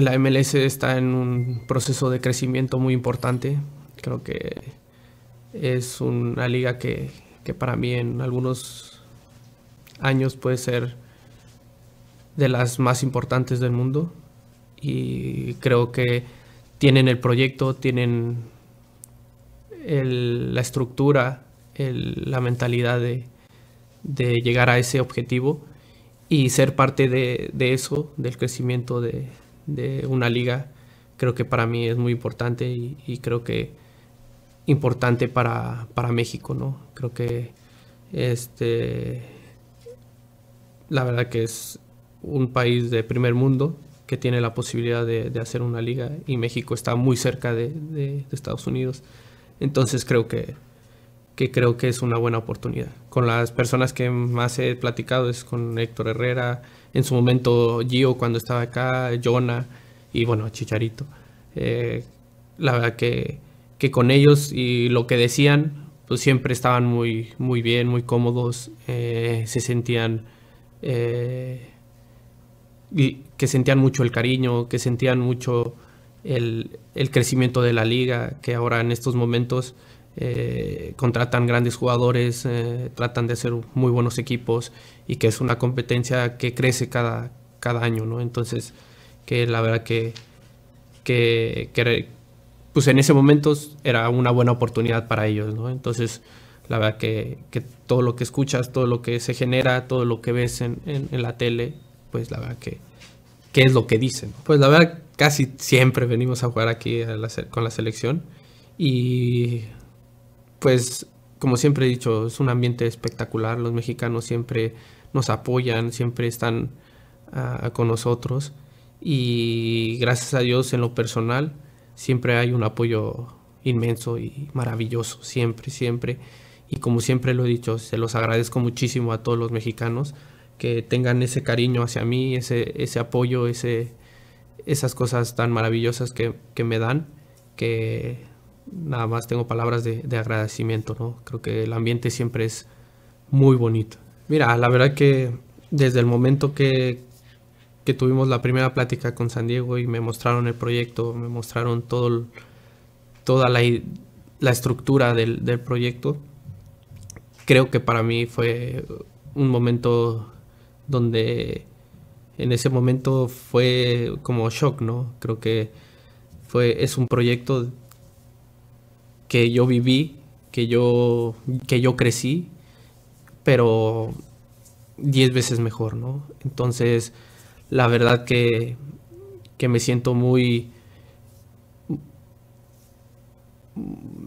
la MLS está en un proceso de crecimiento muy importante. Creo que es una liga que, para mí en algunos años puede ser de las más importantes del mundo. Y creo que tienen el proyecto, tienen la estructura, la mentalidad de, llegar a ese objetivo y ser parte de, de eso, del crecimiento de, de una liga, creo que para mí es muy importante y, creo que importante para, para, México, ¿no? Creo que este la verdad que es un país de primer mundo que tiene la posibilidad de, hacer una liga y México está muy cerca de Estados Unidos. Entonces creo que que creo que es una buena oportunidad. Con las personas que más he platicado es con Héctor Herrera, en su momento Gio cuando estaba acá, Jonah y bueno, Chicharito. Eh, la verdad que, con ellos y lo que decían, pues siempre estaban muy, muy bien, muy cómodos, eh, se sentían... Eh, que sentían mucho el cariño, que sentían mucho el, el crecimiento de la liga, que ahora en estos momentos eh, contratan grandes jugadores, eh, tratan de hacer muy buenos equipos y que es una competencia que crece cada, cada año, ¿no? Entonces, que la verdad que, que, pues en ese momento era una buena oportunidad para ellos, ¿no? Entonces, la verdad que, que todo lo que escuchas, todo lo que se genera, todo lo que ves en, en, la tele, pues la verdad que, qué es lo que dicen. Pues la verdad, casi siempre venimos a jugar aquí con la selección y pues como siempre he dicho, es un ambiente espectacular, los mexicanos siempre nos apoyan, siempre están ah, con nosotros y gracias a Dios en lo personal siempre hay un apoyo inmenso y maravilloso, siempre, siempre. Y como siempre lo he dicho, se los agradezco muchísimo a todos los mexicanos que tengan ese cariño hacia mí, ese, ese apoyo, ese, esas cosas tan maravillosas que, me dan, que nada más tengo palabras de, agradecimiento, ¿no? Creo que el ambiente siempre es muy bonito. Mira, la verdad que desde el momento que, tuvimos la primera plática con San Diego y me mostraron el proyecto, me mostraron todo, toda la, la estructura del, proyecto, creo que para mí fue un momento donde en ese momento fue como shock, ¿no? Creo que fue, es un proyecto que yo viví, que yo, que yo crecí, pero diez veces mejor, ¿no? Entonces, la verdad que, que me siento muy...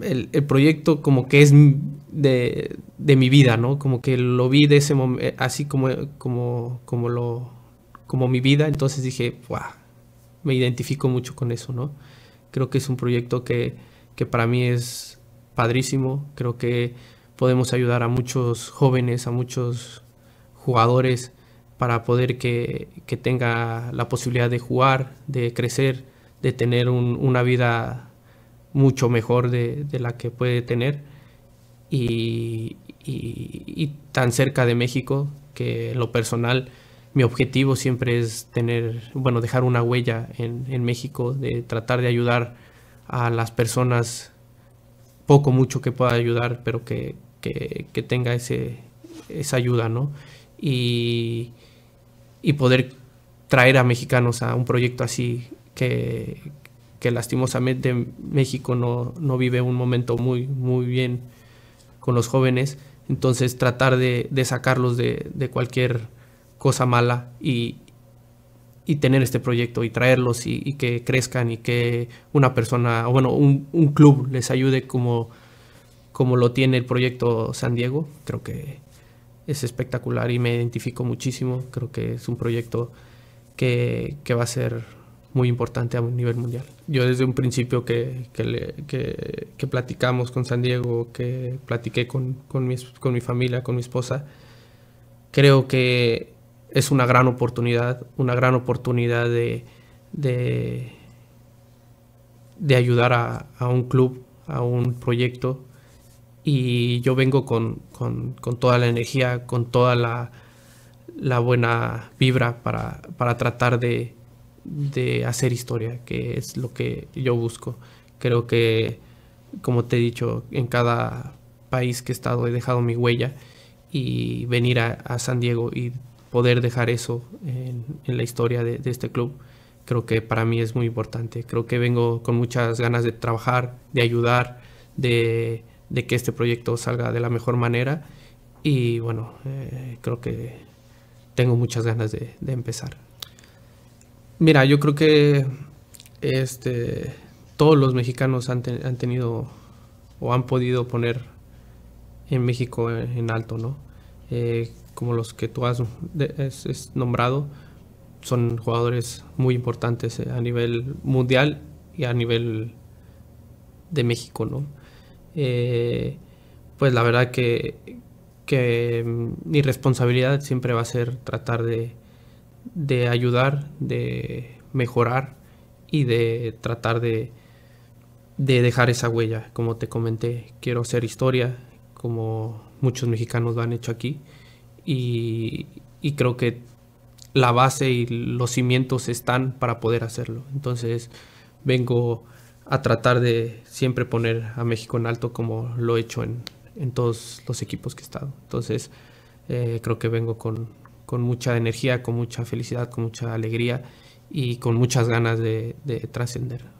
El, proyecto como que es de, de, mi vida, ¿no? Como que lo vi de ese momento, eh, así como, como, como, lo, como mi vida, entonces dije, wow, Me identifico mucho con eso, ¿no? Creo que es un proyecto que, que para mí es padrísimo. Creo que podemos ayudar a muchos jóvenes, a muchos jugadores para poder que, tenga la posibilidad de jugar, de crecer, de tener una vida mucho mejor de, la que puede tener y, tan cerca de México que en lo personal mi objetivo siempre es tener, bueno, dejar una huella en, en México, de tratar de ayudar a las personas poco mucho que pueda ayudar, pero que, que, tenga ese, esa ayuda, ¿no? Y, y, poder traer a mexicanos a un proyecto así que, lastimosamente México no, no, vive un momento muy, muy bien con los jóvenes. Entonces tratar de, de sacarlos de, de, cualquier cosa mala y, y tener este proyecto y traerlos y, que crezcan y que una persona, o bueno, un, club les ayude como, como lo tiene el proyecto San Diego, creo que es espectacular y me identifico muchísimo, creo que es un proyecto que, va a ser muy importante a un nivel mundial. Yo desde un principio que, platicamos con San Diego, que platiqué con, con, mi, con mi familia, con mi esposa, creo que es una gran oportunidad, una gran oportunidad de, de, ayudar a, un club, a un proyecto. Y yo vengo con, toda la energía, con toda la, buena vibra para, tratar de, hacer historia, que es lo que yo busco. Creo que, como te he dicho, en cada país que he estado he dejado mi huella y venir a, a San Diego y poder dejar eso en, la historia de, este club, creo que para mí es muy importante. Creo que vengo con muchas ganas de trabajar, de ayudar, de, que este proyecto salga de la mejor manera y bueno, eh, creo que tengo muchas ganas de, empezar. Mira, yo creo que este, todos los mexicanos han, tenido o han podido poner en México en, alto, ¿no? Eh, como los que tú has es, nombrado, son jugadores muy importantes eh, a nivel mundial y a nivel de México, eh, pues la verdad que, que, mm, mi responsabilidad siempre va a ser tratar de, ayudar, de mejorar y de tratar de, de, dejar esa huella. Como te comenté, quiero hacer historia, como muchos mexicanos lo han hecho aquí y, creo que la base y los cimientos están para poder hacerlo. Entonces vengo a tratar de siempre poner a México en alto como lo he hecho en, todos los equipos que he estado. Entonces eh, creo que vengo con, mucha energía, con mucha felicidad, con mucha alegría y con muchas ganas de trascender.